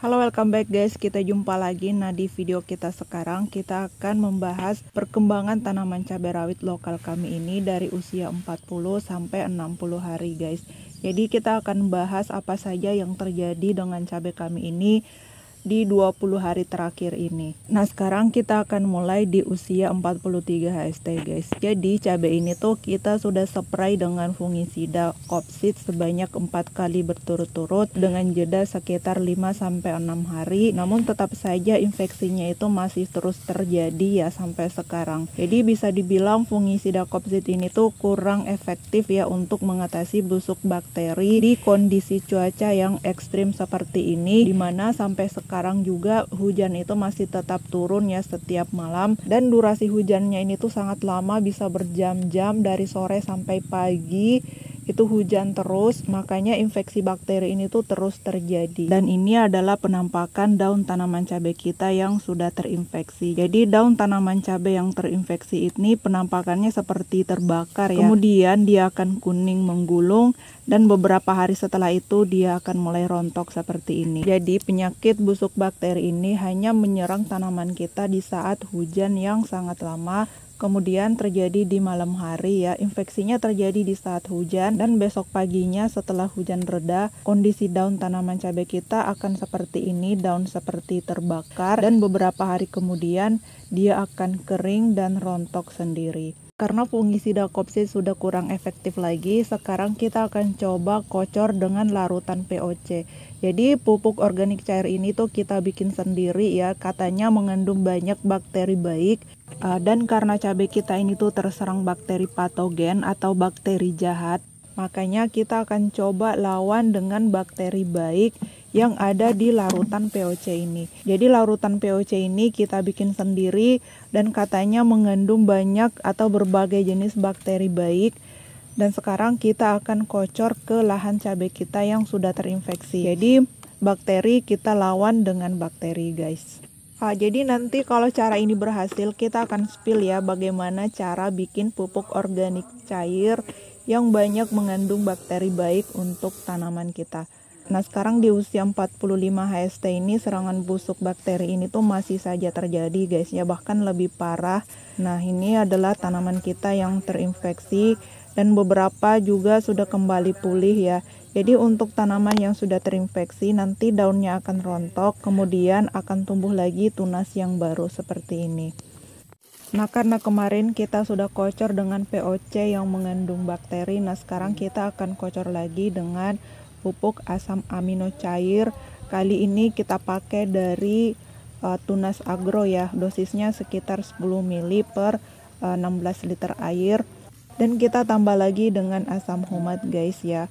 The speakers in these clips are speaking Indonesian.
Halo welcome back guys, kita jumpa lagi. Nah di video kita sekarang kita akan membahas perkembangan tanaman cabai rawit lokal kami ini dari usia 40 sampai 60 hari guys. Jadi kita akan bahas apa saja yang terjadi dengan cabai kami ini di 20 hari terakhir ini. Nah, sekarang kita akan mulai di usia 43 HST, guys. Jadi, cabai ini tuh kita sudah spray dengan fungisida Copsit sebanyak 4 kali berturut-turut dengan jeda sekitar 5 sampai 6 hari. Namun tetap saja infeksinya itu masih terus terjadi ya sampai sekarang. Jadi, bisa dibilang fungisida Copsit ini tuh kurang efektif ya untuk mengatasi busuk bakteri di kondisi cuaca yang ekstrim seperti ini di mana sampai sekarang sekarang juga hujan itu masih tetap turun ya setiap malam dan durasi hujannya ini tuh sangat lama bisa berjam-jam dari sore sampai pagi itu hujan terus, makanya infeksi bakteri ini tuh terus terjadi. Dan ini adalah penampakan daun tanaman cabai kita yang sudah terinfeksi. Jadi daun tanaman cabai yang terinfeksi ini penampakannya seperti terbakar ya. Kemudian dia akan kuning menggulung dan beberapa hari setelah itu dia akan mulai rontok seperti ini. Jadi penyakit busuk bakteri ini hanya menyerang tanaman kita di saat hujan yang sangat lama kemudian terjadi di malam hari ya. Infeksinya terjadi di saat hujan dan besok paginya setelah hujan reda, kondisi daun tanaman cabai kita akan seperti ini, daun seperti terbakar dan beberapa hari kemudian dia akan kering dan rontok sendiri. Karena fungisida kopsi sudah kurang efektif lagi, sekarang kita akan coba kocor dengan larutan POC. Jadi pupuk organik cair ini tuh kita bikin sendiri ya, katanya mengandung banyak bakteri baik Eh, dan karena cabai kita ini tuh terserang bakteri patogen atau bakteri jahat, makanya kita akan coba lawan dengan bakteri baik yang ada di larutan POC ini. Jadi larutan POC ini kita bikin sendiri dan katanya mengandung banyak atau berbagai jenis bakteri baik dan sekarang kita akan kocor ke lahan cabai kita yang sudah terinfeksi. Jadi bakteri kita lawan dengan bakteri guys jadi nanti kalau cara ini berhasil, kita akan spill ya bagaimana cara bikin pupuk organik cair yang banyak mengandung bakteri baik untuk tanaman kita. Nah, sekarang di usia 45 HST ini serangan busuk bakteri ini tuh masih saja terjadi, guys ya, bahkan lebih parah. Nah, ini adalah tanaman kita yang terinfeksi dan beberapa juga sudah kembali pulih ya. Jadi untuk tanaman yang sudah terinfeksi nanti daunnya akan rontok, kemudian akan tumbuh lagi tunas yang baru seperti ini. Nah karena kemarin kita sudah kocor dengan POC yang mengandung bakteri, nah sekarang kita akan kocor lagi dengan pupuk asam amino cair. Kali ini kita pakai dari uh, tunas agro ya, dosisnya sekitar 10 ml per uh, eh, 16 liter air. Dan kita tambah lagi dengan asam humat guys ya.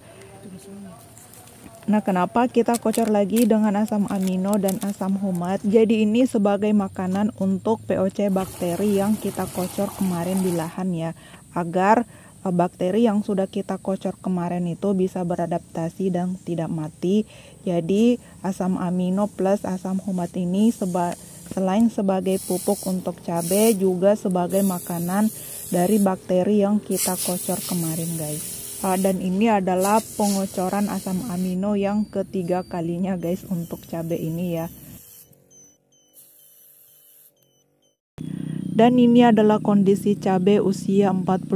Nah, kenapa kita kocor lagi dengan asam amino dan asam humat? Jadi ini sebagai makanan untuk POC bakteri yang kita kocor kemarin di lahan ya, agar eh, bakteri yang sudah kita kocor kemarin itu bisa beradaptasi dan tidak mati. Jadi asam amino plus asam humat ini seba selain sebagai pupuk untuk cabai juga sebagai makanan dari bakteri yang kita kocor kemarin guys dan ini adalah pengocoran asam amino yang ketiga kalinya guys untuk cabai ini ya dan ini adalah kondisi cabai usia 48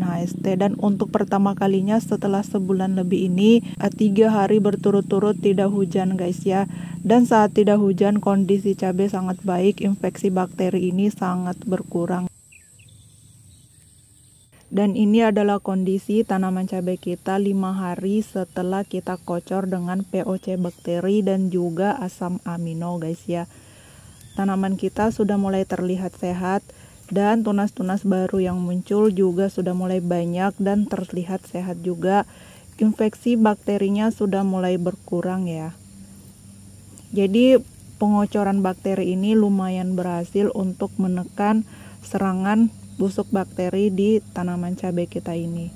HST dan untuk pertama kalinya setelah sebulan lebih ini tiga hari berturut-turut tidak hujan guys ya dan saat tidak hujan kondisi cabai sangat baik infeksi bakteri ini sangat berkurang dan ini adalah kondisi tanaman cabai kita 5 hari setelah kita kocor dengan POC bakteri dan juga asam amino guys ya. Tanaman kita sudah mulai terlihat sehat dan tunas-tunas baru yang muncul juga sudah mulai banyak dan terlihat sehat juga. Infeksi bakterinya sudah mulai berkurang ya. Jadi pengocoran bakteri ini lumayan berhasil untuk menekan serangan busuk bakteri di tanaman cabai kita ini.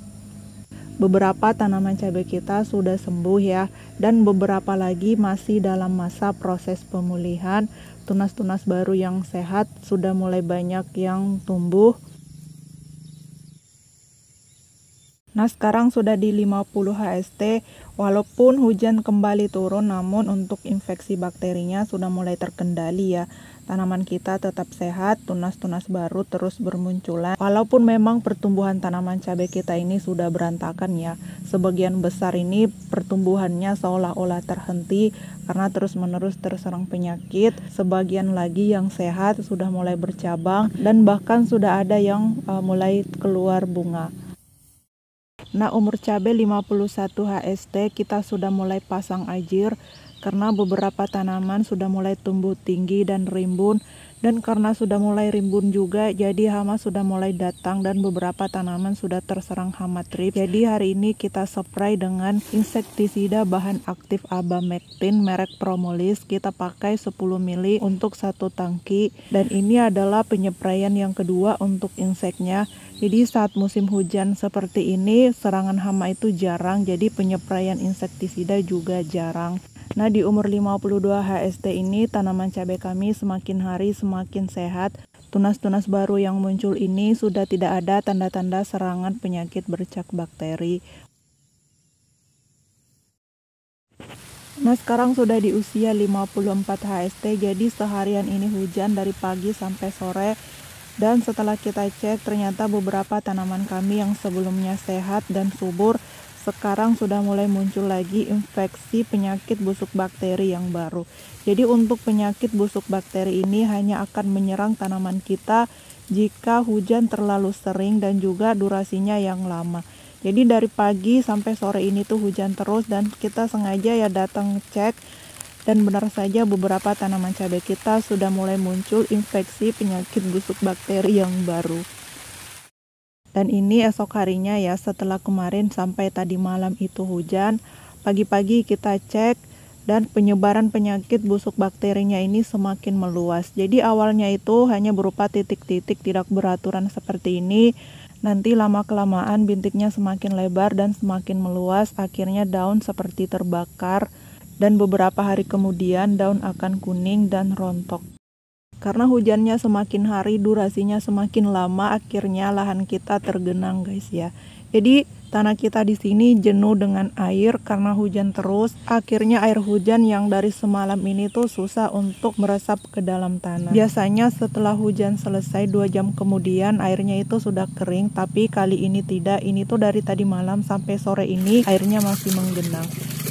Beberapa tanaman cabai kita sudah sembuh ya, dan beberapa lagi masih dalam masa proses pemulihan. Tunas-tunas baru yang sehat sudah mulai banyak yang tumbuh. Nah sekarang sudah di 50 HST walaupun hujan kembali turun namun untuk infeksi bakterinya sudah mulai terkendali ya tanaman kita tetap sehat, tunas-tunas baru terus bermunculan. Walaupun memang pertumbuhan tanaman cabai kita ini sudah berantakan ya, sebagian besar ini pertumbuhannya seolah-olah terhenti karena terus-menerus terserang penyakit. Sebagian lagi yang sehat sudah mulai bercabang dan bahkan sudah ada yang uh, mulai keluar bunga. Nah, umur cabai 51 HST kita sudah mulai pasang ajir karena beberapa tanaman sudah mulai tumbuh tinggi dan rimbun dan karena sudah mulai rimbun juga jadi hama sudah mulai datang dan beberapa tanaman sudah terserang hama trip. jadi hari ini kita spray dengan insektisida bahan aktif abamectin merek Promolis kita pakai 10 ml untuk satu tangki dan ini adalah penyeprayan yang kedua untuk inseknya jadi saat musim hujan seperti ini serangan hama itu jarang jadi penyeprayan insektisida juga jarang Nah, di umur 52 HST ini tanaman cabai kami semakin hari semakin sehat. Tunas-tunas baru yang muncul ini sudah tidak ada tanda-tanda serangan penyakit bercak bakteri. Nah, sekarang sudah di usia 54 HST, jadi seharian ini hujan dari pagi sampai sore. Dan setelah kita cek, ternyata beberapa tanaman kami yang sebelumnya sehat dan subur sekarang sudah mulai muncul lagi infeksi penyakit busuk bakteri yang baru. Jadi untuk penyakit busuk bakteri ini hanya akan menyerang tanaman kita jika hujan terlalu sering dan juga durasinya yang lama. Jadi dari pagi sampai sore ini tuh hujan terus dan kita sengaja ya datang cek dan benar saja beberapa tanaman cabai kita sudah mulai muncul infeksi penyakit busuk bakteri yang baru. Dan ini esok harinya ya setelah kemarin sampai tadi malam itu hujan, pagi-pagi kita cek dan penyebaran penyakit busuk bakterinya ini semakin meluas. Jadi awalnya itu hanya berupa titik-titik tidak beraturan seperti ini. Nanti lama-kelamaan bintiknya semakin lebar dan semakin meluas, akhirnya daun seperti terbakar dan beberapa hari kemudian daun akan kuning dan rontok. Karena hujannya semakin hari, durasinya semakin lama, akhirnya lahan kita tergenang, guys ya. Jadi tanah kita di sini jenuh dengan air karena hujan terus. Akhirnya air hujan yang dari semalam ini tuh susah untuk meresap ke dalam tanah. Biasanya setelah hujan selesai dua jam kemudian airnya itu sudah kering, tapi kali ini tidak. Ini tuh dari tadi malam sampai sore ini airnya masih menggenang.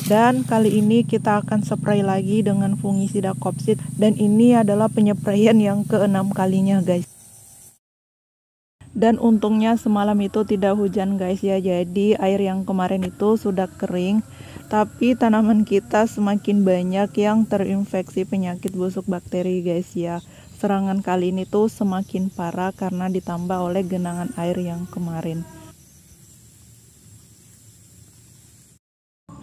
Dan kali ini kita akan spray lagi dengan fungisida kopsit dan ini adalah penyepraian yang keenam kalinya guys. Dan untungnya semalam itu tidak hujan guys ya. Jadi air yang kemarin itu sudah kering, tapi tanaman kita semakin banyak yang terinfeksi penyakit busuk bakteri guys ya. Serangan kali ini tuh semakin parah karena ditambah oleh genangan air yang kemarin.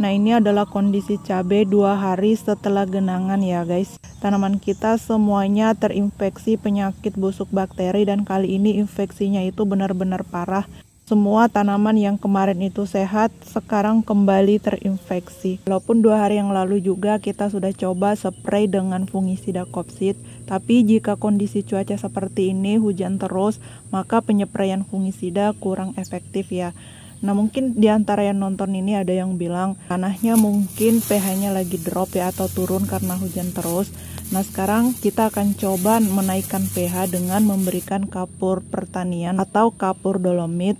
Nah ini adalah kondisi cabai dua hari setelah genangan ya guys. Tanaman kita semuanya terinfeksi penyakit busuk bakteri dan kali ini infeksinya itu benar-benar parah. Semua tanaman yang kemarin itu sehat sekarang kembali terinfeksi. Walaupun dua hari yang lalu juga kita sudah coba spray dengan fungisida kopsit, tapi jika kondisi cuaca seperti ini hujan terus, maka penyepraian fungisida kurang efektif ya. Nah mungkin diantara yang nonton ini ada yang bilang tanahnya mungkin pH-nya lagi drop ya atau turun karena hujan terus. Nah sekarang kita akan coba menaikkan pH dengan memberikan kapur pertanian atau kapur dolomit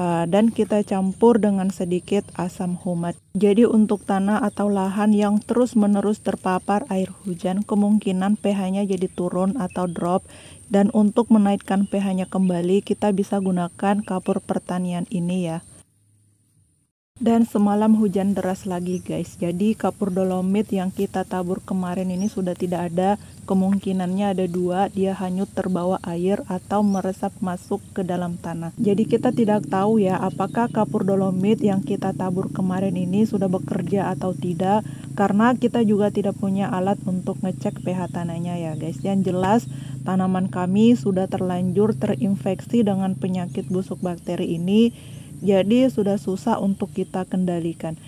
eh, dan kita campur dengan sedikit asam humat. Jadi untuk tanah atau lahan yang terus-menerus terpapar air hujan kemungkinan pH-nya jadi turun atau drop dan untuk menaikkan pH-nya kembali kita bisa gunakan kapur pertanian ini ya. Dan semalam hujan deras lagi guys. Jadi kapur dolomit yang kita tabur kemarin ini sudah tidak ada. Kemungkinannya ada dua, dia hanyut terbawa air atau meresap masuk ke dalam tanah. Jadi kita tidak tahu ya apakah kapur dolomit yang kita tabur kemarin ini sudah bekerja atau tidak. Karena kita juga tidak punya alat untuk ngecek pH tanahnya ya guys. Yang jelas tanaman kami sudah terlanjur terinfeksi dengan penyakit busuk bakteri ini jadi sudah susah untuk kita kendalikan.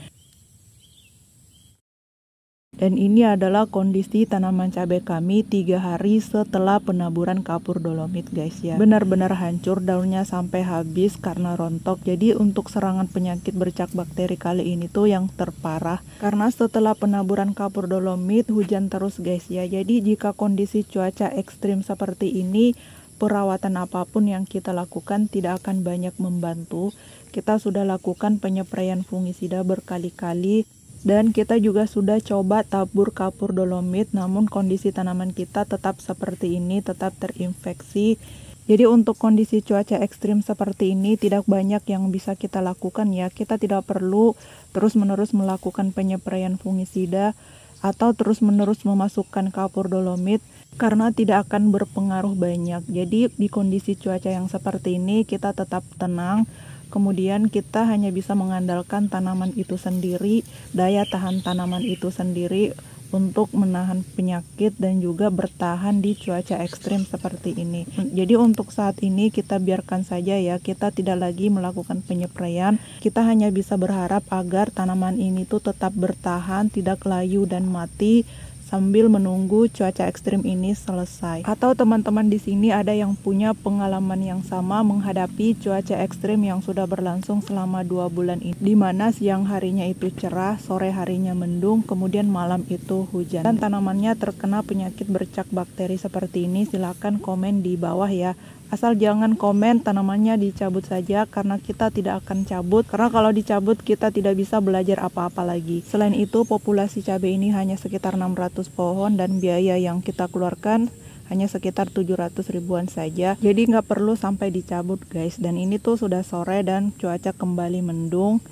Dan ini adalah kondisi tanaman cabai kami tiga hari setelah penaburan kapur dolomit guys ya Benar-benar hancur daunnya sampai habis karena rontok Jadi untuk serangan penyakit bercak bakteri kali ini tuh yang terparah Karena setelah penaburan kapur dolomit hujan terus guys ya Jadi jika kondisi cuaca ekstrim seperti ini perawatan apapun yang kita lakukan tidak akan banyak membantu. Kita sudah lakukan penyepraian fungisida berkali-kali dan kita juga sudah coba tabur kapur dolomit namun kondisi tanaman kita tetap seperti ini, tetap terinfeksi. Jadi untuk kondisi cuaca ekstrim seperti ini tidak banyak yang bisa kita lakukan ya. Kita tidak perlu terus-menerus melakukan penyepraian fungisida atau terus-menerus memasukkan kapur dolomit karena tidak akan berpengaruh banyak. Jadi di kondisi cuaca yang seperti ini kita tetap tenang, kemudian kita hanya bisa mengandalkan tanaman itu sendiri, daya tahan tanaman itu sendiri untuk menahan penyakit dan juga bertahan di cuaca ekstrim seperti ini. Jadi untuk saat ini kita biarkan saja ya, kita tidak lagi melakukan penyepraian. Kita hanya bisa berharap agar tanaman ini tuh tetap bertahan, tidak layu dan mati sambil menunggu cuaca ekstrim ini selesai. Atau teman-teman di sini ada yang punya pengalaman yang sama menghadapi cuaca ekstrim yang sudah berlangsung selama dua bulan ini, di mana siang harinya itu cerah, sore harinya mendung, kemudian malam itu hujan. Dan tanamannya terkena penyakit bercak bakteri seperti ini, silahkan komen di bawah ya Asal jangan komen tanamannya dicabut saja karena kita tidak akan cabut karena kalau dicabut kita tidak bisa belajar apa-apa lagi. Selain itu populasi cabai ini hanya sekitar 600 pohon dan biaya yang kita keluarkan hanya sekitar 700 ribuan saja jadi nggak perlu sampai dicabut guys dan ini tuh sudah sore dan cuaca kembali mendung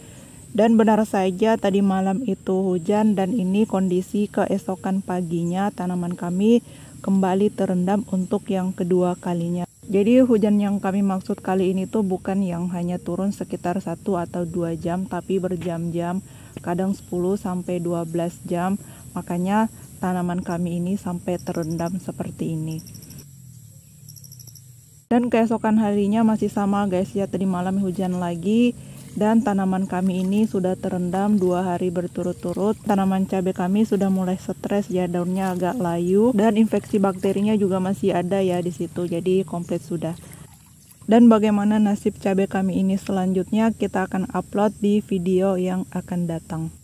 dan benar saja tadi malam itu hujan dan ini kondisi keesokan paginya tanaman kami kembali terendam untuk yang kedua kalinya jadi hujan yang kami maksud kali ini tuh bukan yang hanya turun sekitar 1 atau 2 jam tapi berjam-jam, kadang 10 sampai 12 jam. Makanya tanaman kami ini sampai terendam seperti ini. Dan keesokan harinya masih sama guys ya, tadi malam hujan lagi dan tanaman kami ini sudah terendam dua hari berturut-turut. Tanaman cabai kami sudah mulai stres ya daunnya agak layu dan infeksi bakterinya juga masih ada ya di situ. Jadi komplit sudah. Dan bagaimana nasib cabai kami ini selanjutnya kita akan upload di video yang akan datang.